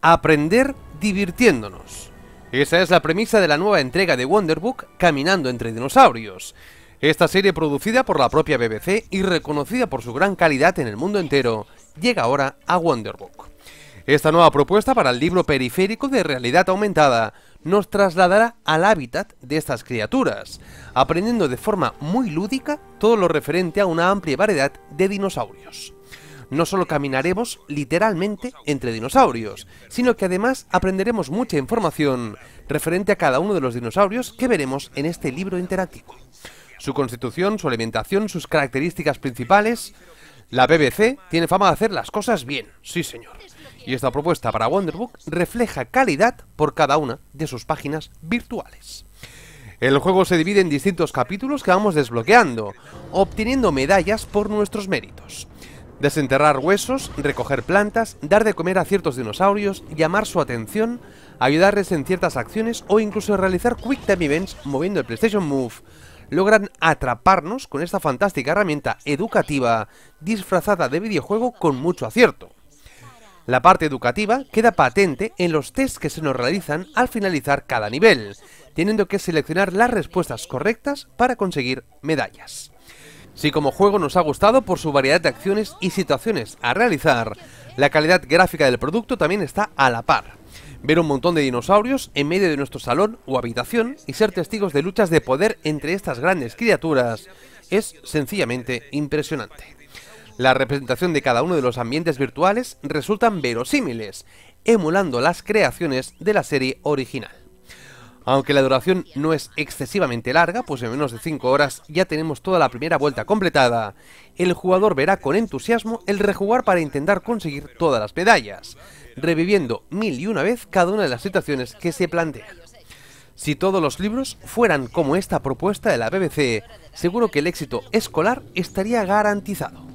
aprender divirtiéndonos. Esa es la premisa de la nueva entrega de Wonderbook, Caminando entre dinosaurios. Esta serie producida por la propia BBC y reconocida por su gran calidad en el mundo entero, llega ahora a Wonderbook. Esta nueva propuesta para el libro periférico de realidad aumentada nos trasladará al hábitat de estas criaturas, aprendiendo de forma muy lúdica todo lo referente a una amplia variedad de dinosaurios. No solo caminaremos literalmente entre dinosaurios, sino que además aprenderemos mucha información referente a cada uno de los dinosaurios que veremos en este libro interactivo. Su constitución, su alimentación, sus características principales... La BBC tiene fama de hacer las cosas bien, sí señor. Y esta propuesta para Wonderbook refleja calidad por cada una de sus páginas virtuales. El juego se divide en distintos capítulos que vamos desbloqueando, obteniendo medallas por nuestros méritos. Desenterrar huesos, recoger plantas, dar de comer a ciertos dinosaurios, llamar su atención, ayudarles en ciertas acciones o incluso realizar Quick Time Events moviendo el PlayStation Move logran atraparnos con esta fantástica herramienta educativa disfrazada de videojuego con mucho acierto. La parte educativa queda patente en los tests que se nos realizan al finalizar cada nivel, teniendo que seleccionar las respuestas correctas para conseguir medallas. Si como juego nos ha gustado por su variedad de acciones y situaciones a realizar, la calidad gráfica del producto también está a la par. Ver un montón de dinosaurios en medio de nuestro salón o habitación y ser testigos de luchas de poder entre estas grandes criaturas es sencillamente impresionante. La representación de cada uno de los ambientes virtuales resultan verosímiles, emulando las creaciones de la serie original. Aunque la duración no es excesivamente larga, pues en menos de 5 horas ya tenemos toda la primera vuelta completada. El jugador verá con entusiasmo el rejugar para intentar conseguir todas las medallas, reviviendo mil y una vez cada una de las situaciones que se plantean. Si todos los libros fueran como esta propuesta de la BBC, seguro que el éxito escolar estaría garantizado.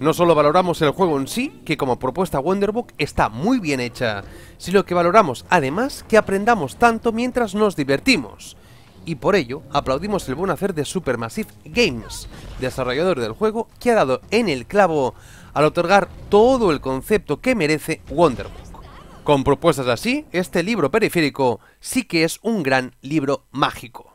No solo valoramos el juego en sí, que como propuesta Wonderbook está muy bien hecha, sino que valoramos además que aprendamos tanto mientras nos divertimos. Y por ello, aplaudimos el buen hacer de Supermassive Games, desarrollador del juego, que ha dado en el clavo al otorgar todo el concepto que merece Wonderbook. Con propuestas así, este libro periférico sí que es un gran libro mágico.